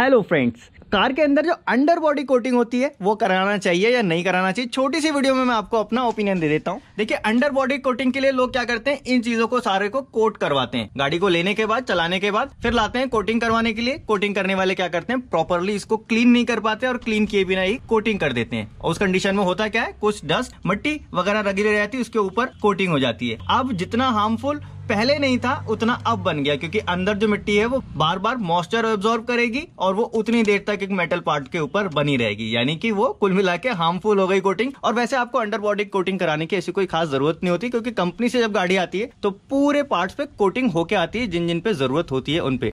hello friends car के अंदर जो अंडर बॉडी कोटिंग होती है वो कराना चाहिए या नहीं कराना चाहिए छोटी सी वीडियो में मैं आपको अपना ओपिनियन दे देता हूँ देखिए अंडर बॉडी कोटिंग के लिए लोग क्या करते हैं इन चीजों को सारे को कोट करवाते हैं गाड़ी को लेने के बाद चलाने के बाद फिर लाते हैं कोटिंग करवाने के लिए कोटिंग करने वाले क्या करते हैं प्रॉपरली इसको क्लीन नहीं कर पाते और क्लीन किए बिना ही कोटिंग कर देते हैं और उस कंडीशन में होता क्या है कुछ डस्ट मट्टी वगैरह रगी रहती है उसके ऊपर कोटिंग हो जाती है अब जितना हार्मफुल पहले नहीं था उतना अब बन गया क्योंकि अंदर जो मिट्टी है वो बार बार मॉइस्चर एब्जॉर्ब करेगी और वो उतनी देर तक एक मेटल पार्ट के ऊपर बनी रहेगी यानी कि वो कुल मिला के हार्मफुल हो गई कोटिंग और वैसे आपको अंडर बॉडी कोटिंग कराने की ऐसी कोई खास जरूरत नहीं होती क्योंकि कंपनी से जब गाड़ी आती है तो पूरे पार्ट पे कोटिंग होके आती है जिन जिन पे जरूरत होती है उनपे